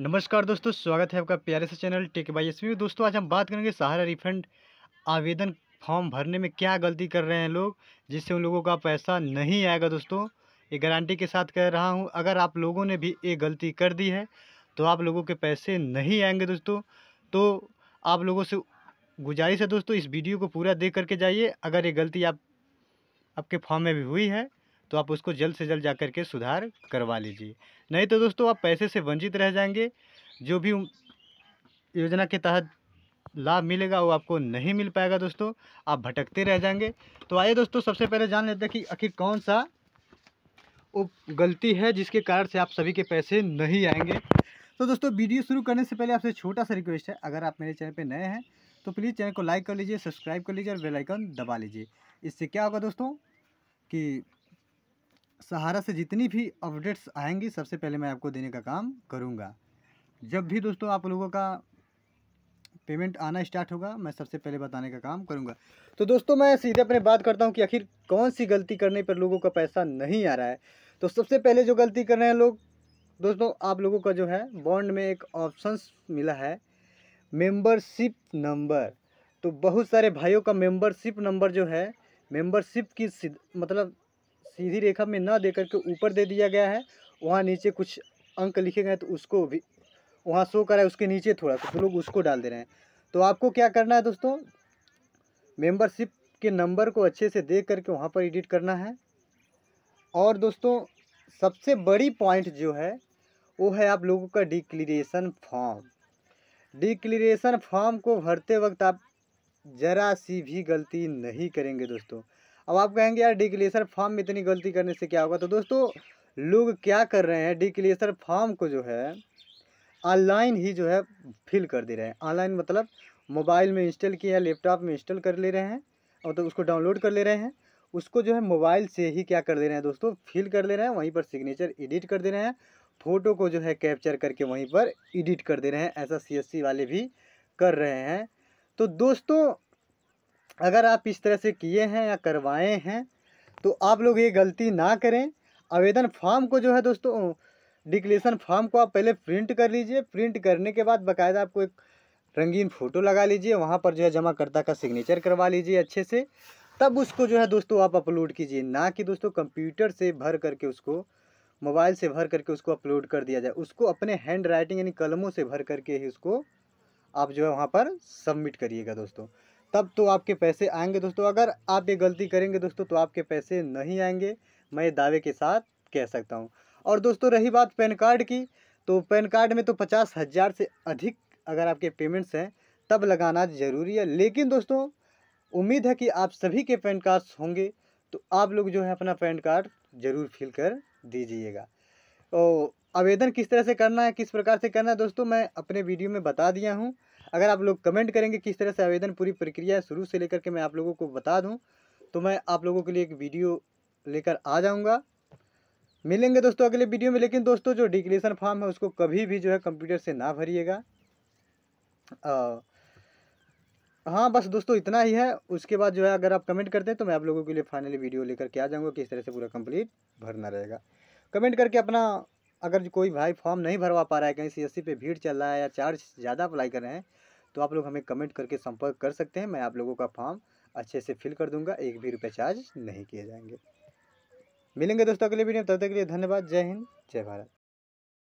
नमस्कार दोस्तों स्वागत है आपका प्यारे से channel tech by S V दोस्तों आज हम बात करेंगे सहारा रिफंड आवेदन फॉर्म भरने में क्या गलती कर रहे हैं लोग जिससे उन लोगों का पैसा नहीं आएगा दोस्तों ये गारंटी के साथ कह रहा हूँ अगर आप लोगों ने भी ये गलती कर दी है तो आप लोगों के पैसे नहीं आएंगे दोस्तों तो आप लोगों से गुजारिश है दोस्तों इस वीडियो को पूरा देख करके जाइए अगर ये गलती आप आपके फॉर्म में भी हुई है तो आप उसको जल्द से जल्द जा कर के सुधार करवा लीजिए नहीं तो दोस्तों आप पैसे से वंचित रह जाएंगे जो भी योजना के तहत लाभ मिलेगा वो आपको नहीं मिल पाएगा दोस्तों आप भटकते रह जाएंगे तो आइए दोस्तों सबसे पहले जान लेते हैं कि आखिर कौन सा वो गलती है जिसके कारण से आप सभी के पैसे नहीं आएंगे तो दोस्तों वीडियो शुरू करने से पहले आपसे छोटा सा रिक्वेस्ट है अगर आप मेरे चैनल पर नए हैं तो प्लीज़ चैनल को लाइक कर लीजिए सब्सक्राइब कर लीजिए और बेलाइकन दबा लीजिए इससे क्या होगा दोस्तों कि सहारा से जितनी भी अपडेट्स आएंगी सबसे पहले मैं आपको देने का काम करूँगा जब भी दोस्तों आप लोगों का पेमेंट आना स्टार्ट होगा मैं सबसे पहले बताने का काम करूँगा तो दोस्तों मैं सीधे अपने बात करता हूँ कि आखिर कौन सी गलती करने पर लोगों का पैसा नहीं आ रहा है तो सबसे पहले जो गलती कर रहे हैं लोग दोस्तों आप लोगों का जो है बॉन्ड में एक ऑप्शंस मिला है मेंबरशिप नंबर तो बहुत सारे भाइयों का मेंबरशिप नंबर जो है मेम्बरशिप की मतलब सीधी रेखा में ना देकर के ऊपर दे दिया गया है वहाँ नीचे कुछ अंक लिखे गए तो उसको भी वहाँ शो करा है उसके नीचे थोड़ा सा तो लोग उसको डाल दे रहे हैं तो आपको क्या करना है दोस्तों मेंबरशिप के नंबर को अच्छे से देख करके वहाँ पर एडिट करना है और दोस्तों सबसे बड़ी पॉइंट जो है वो है आप लोगों का डिक्लेरेशन फॉर्म डिक्लेरेशन फॉर्म को भरते वक्त आप ज़रा सी भी गलती नहीं करेंगे दोस्तों अब आप कहेंगे यार डिक्लेसर फॉर्म में इतनी गलती करने से क्या होगा तो दोस्तों लोग क्या कर रहे हैं डिक्लेसर फॉर्म को जो है ऑनलाइन ही जो है फिल कर दे रहे हैं ऑनलाइन मतलब मोबाइल में इंस्टॉल किया लैपटॉप में इंस्टॉल कर ले रहे हैं और तो उसको डाउनलोड कर ले रहे हैं उसको जो है मोबाइल से ही क्या कर दे रहे हैं दोस्तों फिल कर ले रहे हैं वहीं पर सिग्नेचर एडिट कर दे रहे हैं फ़ोटो को जो है कैप्चर करके वहीं पर एडिट कर दे रहे हैं ऐसा सी वाले भी कर रहे हैं तो दोस्तों अगर आप इस तरह से किए हैं या करवाए हैं तो आप लोग ये गलती ना करें आवेदन फॉर्म को जो है दोस्तों डिक्लेशन फॉर्म को आप पहले प्रिंट कर लीजिए प्रिंट करने के बाद बाकायदा आपको एक रंगीन फ़ोटो लगा लीजिए वहाँ पर जो है जमाकर्ता का सिग्नेचर करवा लीजिए अच्छे से तब उसको जो है दोस्तों आप अपलोड कीजिए ना कि दोस्तों कंप्यूटर से भर करके उसको मोबाइल से भर करके उसको अपलोड कर दिया जाए उसको अपने हैंड राइटिंग यानी कलमों से भर करके ही उसको आप जो है वहाँ पर सबमिट करिएगा दोस्तों तब तो आपके पैसे आएंगे दोस्तों अगर आप ये गलती करेंगे दोस्तों तो आपके पैसे नहीं आएंगे मैं दावे के साथ कह सकता हूँ और दोस्तों रही बात पैन कार्ड की तो पैन कार्ड में तो पचास हज़ार से अधिक अगर आपके पेमेंट्स हैं तब लगाना ज़रूरी है लेकिन दोस्तों उम्मीद है कि आप सभी के पैन कार्ड्स होंगे तो आप लोग जो है अपना पैन कार्ड ज़रूर फिल कर दीजिएगा और तो आवेदन किस तरह से करना है किस प्रकार से करना है दोस्तों मैं अपने वीडियो में बता दिया हूँ अगर आप लोग कमेंट करेंगे किस तरह से आवेदन पूरी प्रक्रिया शुरू से लेकर के मैं आप लोगों को बता दूँ तो मैं आप लोगों के लिए एक वीडियो लेकर आ जाऊँगा मिलेंगे दोस्तों अगले वीडियो में लेकिन दोस्तों जो डिक्लेरेशन फॉर्म है उसको कभी भी जो है कंप्यूटर से ना भरिएगा हाँ बस दोस्तों इतना ही है उसके बाद जो है अगर आप कमेंट करते हैं तो मैं आप लोगों के लिए फाइनली वीडियो लेकर के आ जाऊँगा किस तरह से पूरा कंप्लीट भरना रहेगा कमेंट करके अपना अगर कोई भाई फॉर्म नहीं भरवा पा रहा है कहीं सी एस पे भीड़ चल रहा है या चार्ज ज़्यादा अप्लाई कर रहे हैं तो आप लोग हमें कमेंट करके संपर्क कर सकते हैं मैं आप लोगों का फॉर्म अच्छे से फिल कर दूंगा एक भी रुपये चार्ज नहीं किए जाएंगे मिलेंगे दोस्तों अगले वीडियो में तब तक के लिए धन्यवाद जय हिंद जय भारत